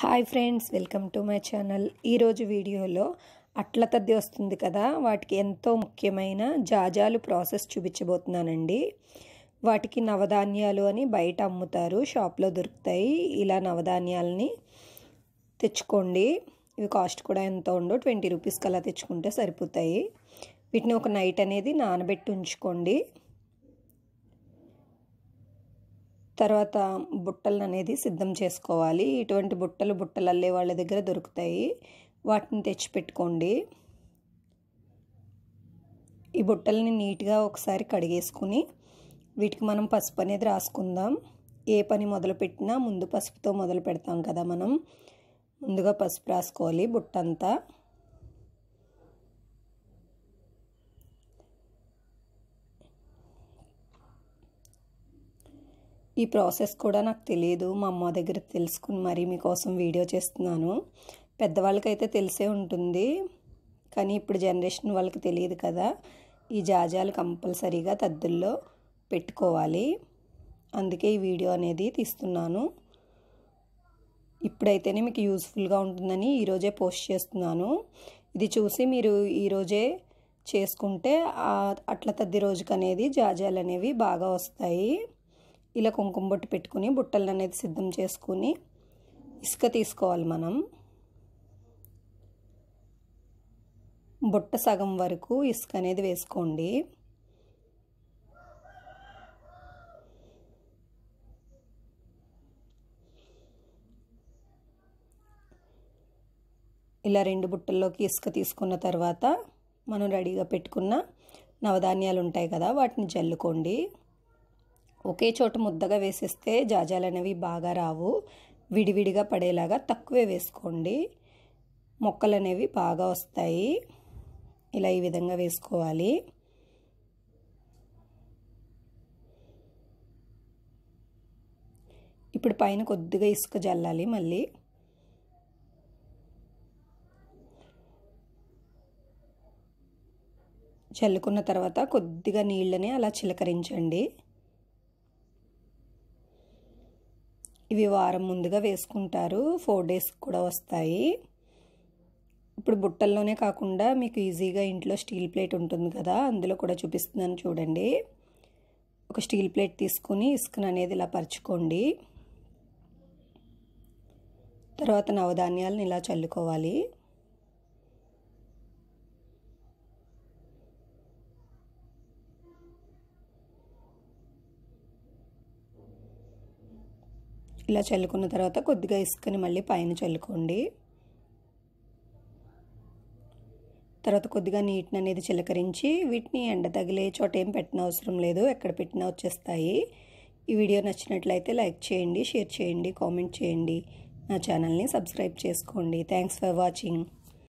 hi friends welcome to my channel ఈరోజు వీడియోలో అట్ల తద్ది వస్తుంది కదా వాటికి ఎంతో ముఖ్యమైన జాజాలు ప్రాసెస్ చూపించబోతున్నానండి వాటికి నవధాన్యాలు అని బయట అమ్ముతారు షాప్లో దొరుకుతాయి ఇలా నవధాన్యాలని తెచ్చుకోండి ఇవి కాస్ట్ కూడా ఎంత ఉండో ట్వంటీ రూపీస్కి అలా తెచ్చుకుంటే సరిపోతాయి వీటిని ఒక నైట్ అనేది నానబెట్టి ఉంచుకోండి తర్వాత బుట్టలు అనేది సిద్ధం చేసుకోవాలి ఇటువంటి బుట్టలు బుట్టలు అల్లే వాళ్ళ దగ్గర దొరుకుతాయి వాటిని తెచ్చిపెట్టుకోండి ఈ బుట్టలని నీట్గా ఒకసారి కడిగేసుకుని వీటికి మనం పసుపు అనేది రాసుకుందాం ఏ పని మొదలుపెట్టినా ముందు పసుపుతో మొదలు పెడతాం కదా మనం ముందుగా పసుపు రాసుకోవాలి బుట్టంతా ఈ ప్రాసెస్ కూడా నాకు తెలియదు మా అమ్మ దగ్గర తెలుసుకుని మరీ మీకోసం వీడియో చేస్తున్నాను పెద్దవాళ్ళకైతే తెలిసే ఉంటుంది కానీ ఇప్పుడు జనరేషన్ వాళ్ళకి తెలియదు కదా ఈ జాజాలు కంపల్సరీగా తద్దుల్లో పెట్టుకోవాలి అందుకే ఈ వీడియో అనేది తీస్తున్నాను ఇప్పుడైతేనే మీకు యూస్ఫుల్గా ఉంటుందని ఈరోజే పోస్ట్ చేస్తున్నాను ఇది చూసి మీరు ఈరోజే చేసుకుంటే అట్ల తద్ది రోజుకు అనేది జాజాలు అనేవి బాగా వస్తాయి ఇలా కుంకుమ బొట్టు పెట్టుకుని బుట్టలు అనేది సిద్ధం చేసుకుని ఇసుక తీసుకోవాలి మనం బుట్ట సగం వరకు ఇసుక అనేది వేసుకోండి ఇలా రెండు బుట్టల్లోకి ఇసుక తీసుకున్న తర్వాత మనం రెడీగా పెట్టుకున్న నవధాన్యాలు ఉంటాయి కదా వాటిని జల్లుకోండి ఒకే చోట ముద్దగా వేసేస్తే జాజాలు అనేవి బాగా రావు విడివిడిగా పడేలాగా తక్కువే వేసుకోండి మొక్కలు అనేవి బాగా వస్తాయి ఇలా ఈ విధంగా వేసుకోవాలి ఇప్పుడు పైన కొద్దిగా ఇసుక జల్లాలి మళ్ళీ చల్లుకున్న తర్వాత కొద్దిగా నీళ్ళని అలా చిలకరించండి ఇవి వారం ముందుగా వేసుకుంటారు ఫోర్ డేస్ కూడా వస్తాయి ఇప్పుడు బుట్టల్లోనే కాకుండా మీకు ఈజీగా ఇంట్లో స్టీల్ ప్లేట్ ఉంటుంది కదా అందులో కూడా చూపిస్తున్నాను చూడండి ఒక స్టీల్ ప్లేట్ తీసుకుని ఇసుకను అనేది ఇలా పరుచుకోండి తర్వాత నవధాన్యాలను ఇలా చల్లుకోవాలి ఇలా చల్లుకున్న తర్వాత కొద్దిగా ఇసుకని మళ్ళీ పైన చల్లుకోండి తర్వాత కొద్దిగా నీటిని అనేది చిలకరించి వీటిని ఎండ తగిలే చోట ఏం పెట్టిన అవసరం లేదు ఎక్కడ పెట్టినా వచ్చేస్తాయి ఈ వీడియో నచ్చినట్లయితే లైక్ చేయండి షేర్ చేయండి కామెంట్ చేయండి నా ఛానల్ని సబ్స్క్రైబ్ చేసుకోండి థ్యాంక్స్ ఫర్ వాచింగ్